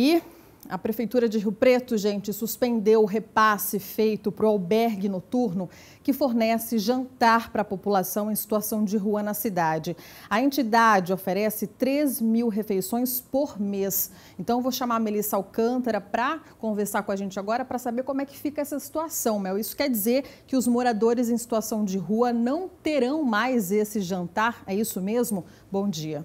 E a Prefeitura de Rio Preto, gente, suspendeu o repasse feito para o albergue noturno que fornece jantar para a população em situação de rua na cidade. A entidade oferece 3 mil refeições por mês. Então, vou chamar a Melissa Alcântara para conversar com a gente agora para saber como é que fica essa situação, Mel. Isso quer dizer que os moradores em situação de rua não terão mais esse jantar? É isso mesmo? Bom dia.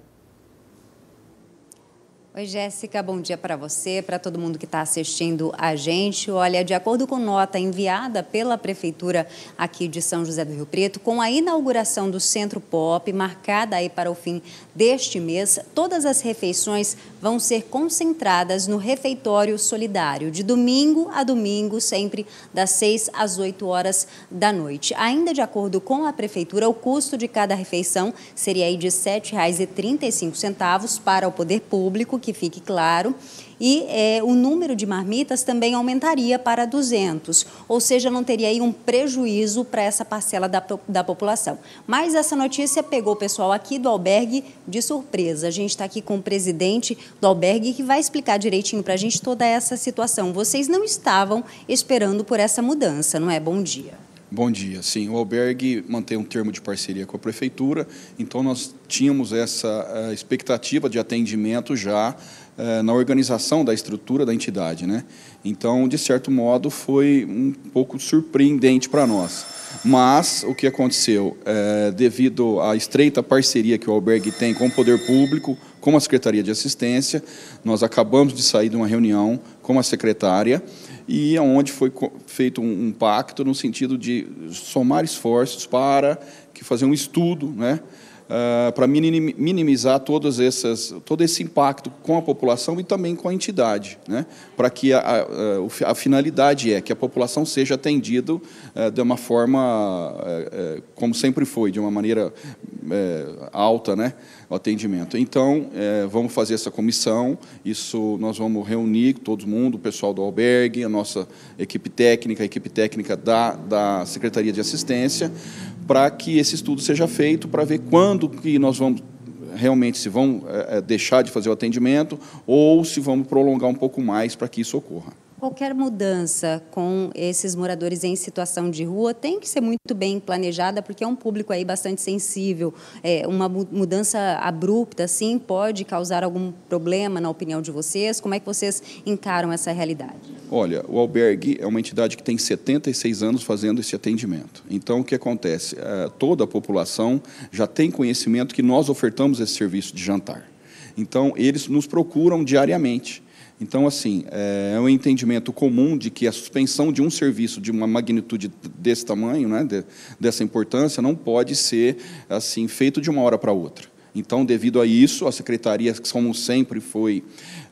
Oi, Jéssica, bom dia para você, para todo mundo que está assistindo a gente. Olha, de acordo com nota enviada pela Prefeitura aqui de São José do Rio Preto, com a inauguração do Centro Pop, marcada aí para o fim deste mês, todas as refeições vão ser concentradas no refeitório solidário, de domingo a domingo, sempre das 6 às 8 horas da noite. Ainda de acordo com a Prefeitura, o custo de cada refeição seria aí de R$ 7,35 para o poder público que fique claro, e é, o número de marmitas também aumentaria para 200, ou seja, não teria aí um prejuízo para essa parcela da, da população. Mas essa notícia pegou o pessoal aqui do albergue de surpresa. A gente está aqui com o presidente do albergue que vai explicar direitinho para a gente toda essa situação. Vocês não estavam esperando por essa mudança, não é? Bom dia. Bom dia. Sim, o albergue mantém um termo de parceria com a prefeitura, então nós tínhamos essa eh, expectativa de atendimento já eh, na organização da estrutura da entidade, né? Então, de certo modo, foi um pouco surpreendente para nós. Mas o que aconteceu, eh, devido à estreita parceria que o albergue tem com o poder público, com a secretaria de assistência, nós acabamos de sair de uma reunião com a secretária e onde foi feito um, um pacto no sentido de somar esforços para que fazer um estudo, né? Uh, ah, para minimizar todos esses, todo esse impacto com a população e também com a entidade, né? para que a, a, a, finalidade é que a população seja atendida uh, de uma forma, uh, como sempre foi, de uma maneira alta, né? o atendimento. Então, vamos fazer essa comissão, isso nós vamos reunir todo mundo, o pessoal do albergue, a nossa equipe técnica, a equipe técnica da, da Secretaria de Assistência, para que esse estudo seja feito, para ver quando que nós vamos realmente se vão é, deixar de fazer o atendimento ou se vamos prolongar um pouco mais para que isso ocorra qualquer mudança com esses moradores em situação de rua tem que ser muito bem planejada, porque é um público aí bastante sensível. É, uma mudança abrupta, assim, pode causar algum problema na opinião de vocês? Como é que vocês encaram essa realidade? Olha, o albergue é uma entidade que tem 76 anos fazendo esse atendimento. Então, o que acontece? É, toda a população já tem conhecimento que nós ofertamos esse serviço de jantar. Então, eles nos procuram diariamente. Então, assim, é, é um entendimento comum de que a suspensão de um serviço de uma magnitude desse tamanho, né, de, dessa importância, não pode ser assim feito de uma hora para outra. Então, devido a isso, a secretaria, como sempre foi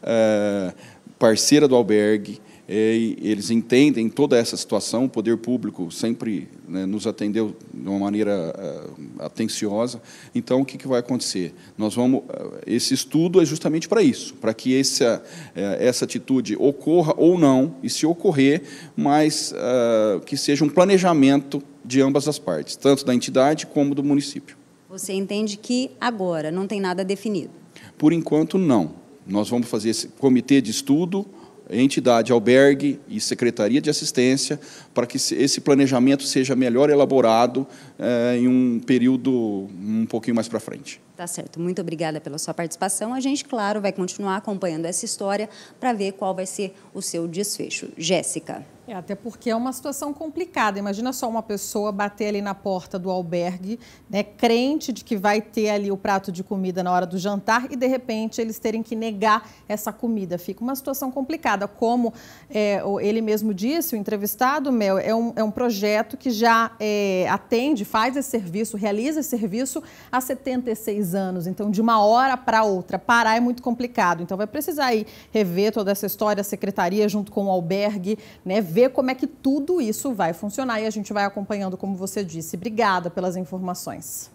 é, parceira do albergue, e eles entendem toda essa situação. O poder público sempre né, nos atendeu de uma maneira uh, atenciosa. Então, o que, que, vai acontecer? Nós vamos. Uh, esse estudo é justamente para isso, para que essa, uh, essa atitude ocorra ou não, e se ocorrer, mas ah, que seja um planejamento de ambas as partes, tanto da entidade como do município. Você entende que agora não tem nada definido? Por enquanto, não. Nós vamos fazer esse comitê de estudo entidade, albergue e secretaria de assistência, para que esse planejamento seja melhor elaborado eh, em um período um pouquinho mais para frente. Tá certo. Muito obrigada pela sua participação. A gente, claro, vai continuar acompanhando essa história para ver qual vai ser o seu desfecho. Jéssica. É, até porque é uma situação complicada. Imagina só uma pessoa bater ali na porta do albergue, né, crente de que vai ter ali o prato de comida na hora do jantar e, de repente, eles terem que negar essa comida. Fica uma situação complicada. Como é, ele mesmo disse, o entrevistado, Mel, é um, é um projeto que já é, atende, faz esse serviço, realiza esse serviço há 76 anos. Então, de uma hora para outra, parar é muito complicado. Então, vai precisar aí rever toda essa história, a secretaria junto com o albergue, né? Ver como é que tudo isso vai funcionar e a gente vai acompanhando, como você disse. Obrigada pelas informações.